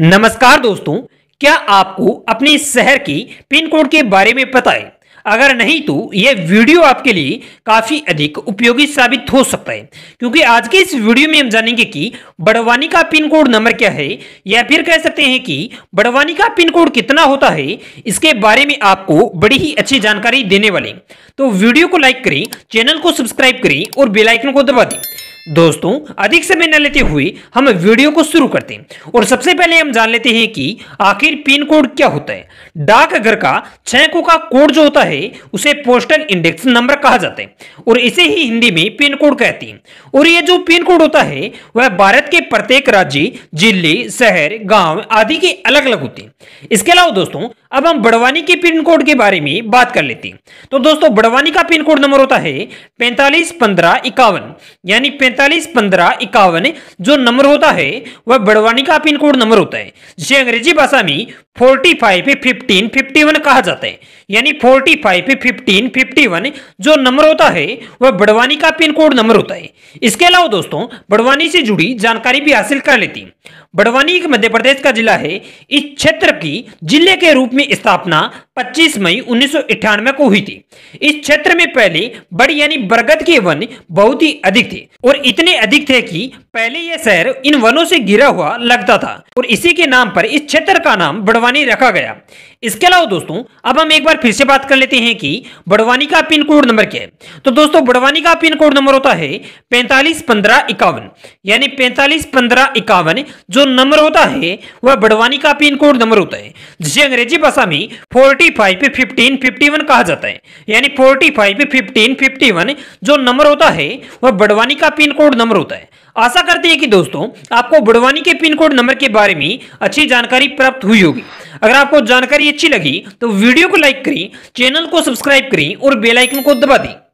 नमस्कार दोस्तों क्या आपको अपने शहर के पिन कोड के बारे में पता है अगर नहीं तो यह वीडियो आपके लिए काफ़ी अधिक उपयोगी साबित हो सकता है क्योंकि आज के इस वीडियो में हम जानेंगे कि बड़वानी का पिन कोड नंबर क्या है या फिर कह सकते हैं कि बड़वानी का पिन कोड कितना होता है इसके बारे में आपको बड़ी ही अच्छी जानकारी देने वाले तो वीडियो को लाइक करें चैनल को सब्सक्राइब करें और बेलाइकन को दबा दें दोस्तों अधिक समय न लेते हुए हम वीडियो को शुरू करते हैं और सबसे पहले हम जान लेते हैं कि आखिर पिन कोड क्या होता है डाकघर का छह अंकों का कोड जो होता है उसे पोस्टल इंडेक्स नंबर कहा जाता है और इसे ही हिंदी में पिन कोड कहते हैं और ये जो पिन कोड होता है वह भारत के प्रत्येक राज्य जिले शहर गाँव आदि के अलग अलग होते हैं इसके अलावा दोस्तों अब हम बड़वानी के पिन कोड के बारे में बात कर लेते हैं तो दोस्तों बड़वानी का पिन कोड नंबर होता है पैंतालीस यानी पैंतालीस पंद्रह इक्यावन जो नंबर होता है वह बड़वानी का पिन कोड नंबर होता है जिसे अंग्रेजी भाषा में forty five fifteen fifty one कहा जाता है यानी forty five fifteen fifty one जो नंबर होता है वह बड़वानी का पिन कोड नंबर होता है इसके अलावा दोस्तों बड़वानी से जुड़ी जानकारी भी हासिल कर लेती बड़वानी एक मध्य प्रदेश का जिला है इस क्षेत्र की जिले के रूप में स्थापना 25 मई उन्नीस को हुई थी इस क्षेत्र में पहले बड़ी यानी बरगद के वन बहुत ही अधिक थे और इतने अधिक थे कि पहले यह शहर इन वनों से घिरा हुआ लगता था और इसी के नाम पर इस क्षेत्र का नाम बड़वानी रखा गया इसके अलावा दोस्तों अब हम एक बार फिर से बात कर लेते हैं कि बड़वानी का पिन कोड नंबर क्या है तो दोस्तों बड़वानी का पिन कोड नंबर होता है पैंतालीस पंद्रह इक्यावन यानी पैंतालीस पंद्रह इक्यावन जो नंबर होता है वह बड़वानी का पिन कोड नंबर होता है जिसे अंग्रेजी भाषा में forty five fifteen fifty one कहा जाता है यानी forty five fifteen fifty one जो नंबर होता है वह बड़वानी का पिन कोड नंबर होता है आशा करते हैं कि दोस्तों आपको बड़वानी के पिन कोड नंबर के बारे में अच्छी जानकारी प्राप्त हुई होगी अगर आपको जानकारी अच्छी लगी तो वीडियो को लाइक करें चैनल को सब्सक्राइब करें और बेलाइकन को दबा दें